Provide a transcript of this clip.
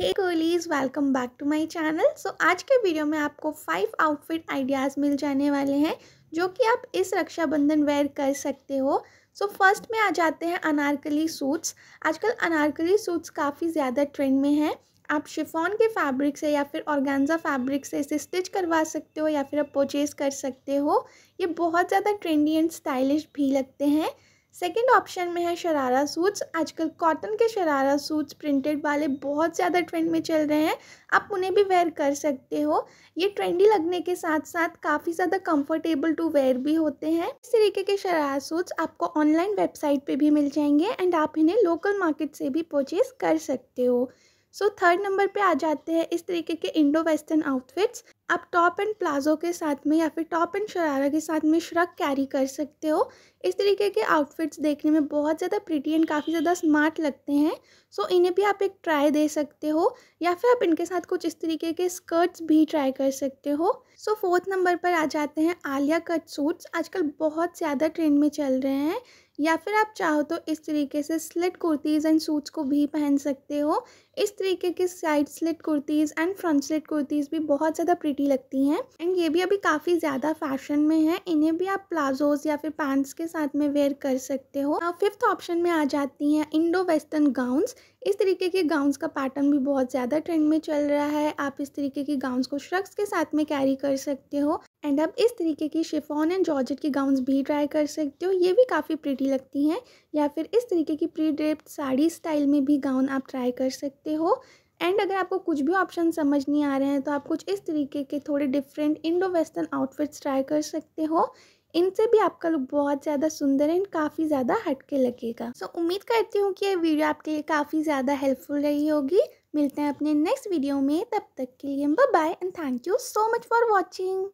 hey colleagues welcome back to my channel so आज के video में आपको फाइव आउटफिट आइडियाज़ मिल जाने वाले हैं जो कि आप इस रक्षाबंधन वेयर कर सकते हो सो so, फर्स्ट में आ जाते हैं अनारकली सूट्स आजकल अनारकली सूट्स काफ़ी ज़्यादा ट्रेंड में हैं आप शिफॉन के फैब्रिक से या फिर ऑर्गेन्जा फैब्रिक से इसे स्टिच करवा सकते हो या फिर आप परचेज़ कर सकते हो ये बहुत ज़्यादा ट्रेंडी एंड स्टाइलिश भी लगते हैं सेकेंड ऑप्शन में है शरारा सूट्स आजकल कॉटन के शरारा सूट्स प्रिंटेड वाले बहुत ज़्यादा ट्रेंड में चल रहे हैं आप उन्हें भी वेयर कर सकते हो ये ट्रेंडी लगने के साथ साथ काफ़ी ज़्यादा कंफर्टेबल टू वेयर भी होते हैं इस तरीके के शरारा सूट्स आपको ऑनलाइन वेबसाइट पे भी मिल जाएंगे एंड आप इन्हें लोकल मार्केट से भी परचेज़ कर सकते हो सो थर्ड नंबर पे आ जाते हैं इस तरीके के इंडो वेस्टर्न आउटफिट्स आप टॉप एंड प्लाजो के साथ में या फिर टॉप एंड शरारा के साथ में श्रक कैरी कर सकते हो इस तरीके के आउटफिट्स देखने में बहुत ज़्यादा प्रिटी एंड काफ़ी ज़्यादा स्मार्ट लगते हैं सो so, इन्हें भी आप एक ट्राई दे सकते हो या फिर आप इनके साथ कुछ इस तरीके के स्कर्ट्स भी ट्राई कर सकते हो सो फोर्थ नंबर पर आ जाते हैं आलिया कट सूट्स आजकल बहुत ज़्यादा ट्रेंड में चल रहे हैं या फिर आप चाहो तो इस तरीके से स्लिट कुर्तीज़ एंड सूट्स को भी पहन सकते हो इस तरीके की side slit kurtis and front slit kurtis भी बहुत ज़्यादा प्रिटी लगती हैं एंड ये भी अभी काफ़ी ज़्यादा फैशन में है इन्हें भी आप प्लाजोज या फिर पैंट्स के साथ में वेयर कर सकते हो फिफ्थ ऑप्शन में आ जाती हैं इंडो वेस्टर्न गाउन्स इस तरीके के गाउन्स का पैटर्न भी बहुत ज़्यादा ट्रेंड में चल रहा है आप इस तरीके की गाउन्स को श्रक्स के साथ में कैरी कर सकते हो एंड आप इस तरीके की शिफॉन एंड जॉर्जेट की गाउन्स भी ट्राई कर सकते हो ये भी काफ़ी प्रिटी लगती हैं या फिर इस तरीके की प्री ड्रेप साड़ी स्टाइल में भी गाउन आप ट्राई कर सकते हो एंड अगर आपको कुछ भी ऑप्शन समझ नहीं आ रहे हैं तो आप कुछ इस तरीके के थोड़े different Indo western outfits try कर सकते हो इनसे भी आपका लुक बहुत ज़्यादा सुंदर एंड काफ़ी ज़्यादा हटके लगेगा सो so, उम्मीद करती हूँ कि ये वीडियो आपके लिए काफ़ी ज़्यादा हेल्पफुल रही होगी मिलते हैं अपने नेक्स्ट वीडियो में तब तक के लिए bye and thank you so much for watching